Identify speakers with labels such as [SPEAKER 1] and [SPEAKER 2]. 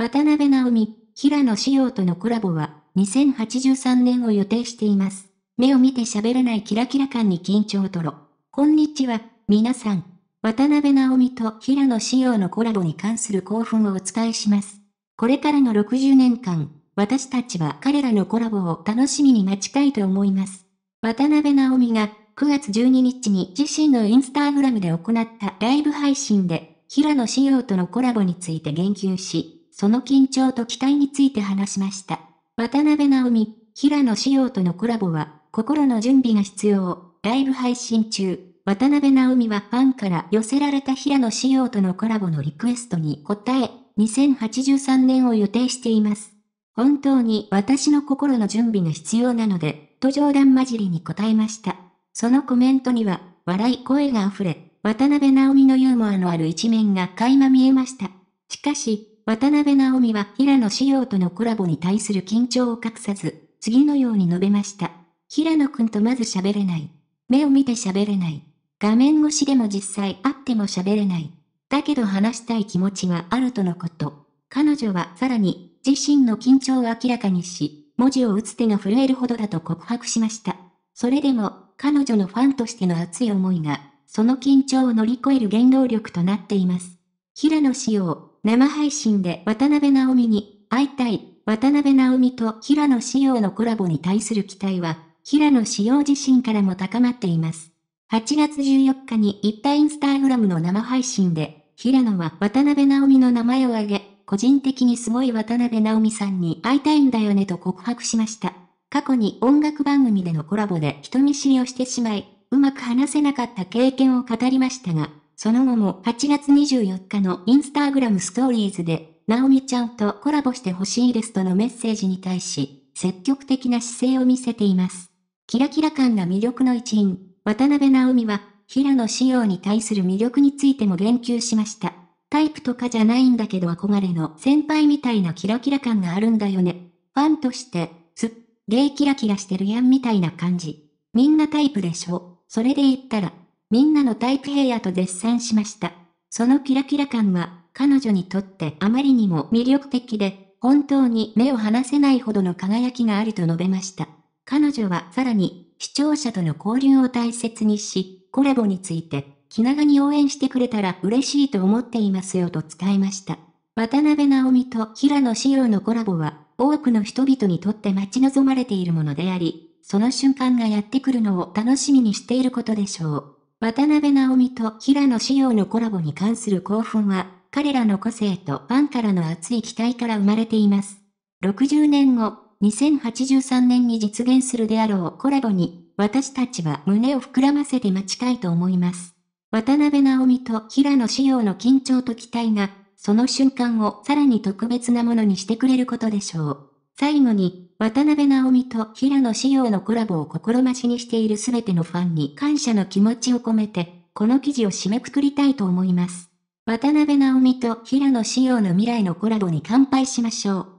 [SPEAKER 1] 渡辺直美、平野紫耀とのコラボは、2083年を予定しています。目を見て喋らないキラキラ感に緊張とろ。こんにちは、皆さん。渡辺直美と平野紫耀のコラボに関する興奮をお伝えします。これからの60年間、私たちは彼らのコラボを楽しみに待ちたいと思います。渡辺直美が9月12日に自身のインスタグラムで行ったライブ配信で、平野紫耀とのコラボについて言及し、その緊張と期待について話しました。渡辺直美、平野紫耀とのコラボは、心の準備が必要、ライブ配信中。渡辺直美はファンから寄せられた平野紫耀とのコラボのリクエストに応え、2083年を予定しています。本当に私の心の準備が必要なので、と冗談交じりに答えました。そのコメントには、笑い声が溢れ、渡辺直美のユーモアのある一面が垣間見えました。しかし、渡辺直美は平野紫耀とのコラボに対する緊張を隠さず、次のように述べました。平野くんとまず喋れない。目を見て喋れない。画面越しでも実際会っても喋れない。だけど話したい気持ちはあるとのこと。彼女はさらに、自身の緊張を明らかにし、文字を打つ手が震えるほどだと告白しました。それでも、彼女のファンとしての熱い思いが、その緊張を乗り越える原動力となっています。平野紫耀、生配信で渡辺直美に会いたい。渡辺直美と平野紫耀のコラボに対する期待は、平野紫耀自身からも高まっています。8月14日に行ったインスタグラムの生配信で、平野は渡辺直美の名前を挙げ、個人的にすごい渡辺直美さんに会いたいんだよねと告白しました。過去に音楽番組でのコラボで人見知りをしてしまい、うまく話せなかった経験を語りましたが、その後も8月24日のインスタグラムストーリーズで、ナオミちゃんとコラボしてほしいですとのメッセージに対し、積極的な姿勢を見せています。キラキラ感が魅力の一員、渡辺直美は、平野仕様に対する魅力についても言及しました。タイプとかじゃないんだけど憧れの先輩みたいなキラキラ感があるんだよね。ファンとして、すっげーキラキラしてるやんみたいな感じ。みんなタイプでしょ。それで言ったら、みんなのタイプ平野と絶賛しました。そのキラキラ感は、彼女にとってあまりにも魅力的で、本当に目を離せないほどの輝きがあると述べました。彼女はさらに、視聴者との交流を大切にし、コラボについて、気長に応援してくれたら嬉しいと思っていますよと使いました。渡辺直美と平野紫耀のコラボは、多くの人々にとって待ち望まれているものであり、その瞬間がやってくるのを楽しみにしていることでしょう。渡辺直美と平野紫耀のコラボに関する興奮は、彼らの個性とファンからの熱い期待から生まれています。60年後、2083年に実現するであろうコラボに、私たちは胸を膨らませて待ちたいと思います。渡辺直美と平野紫耀の緊張と期待が、その瞬間をさらに特別なものにしてくれることでしょう。最後に、渡辺直美と平野紫耀のコラボを心待ちにしている全てのファンに感謝の気持ちを込めて、この記事を締めくくりたいと思います。渡辺直美と平野紫耀の未来のコラボに乾杯しましょう。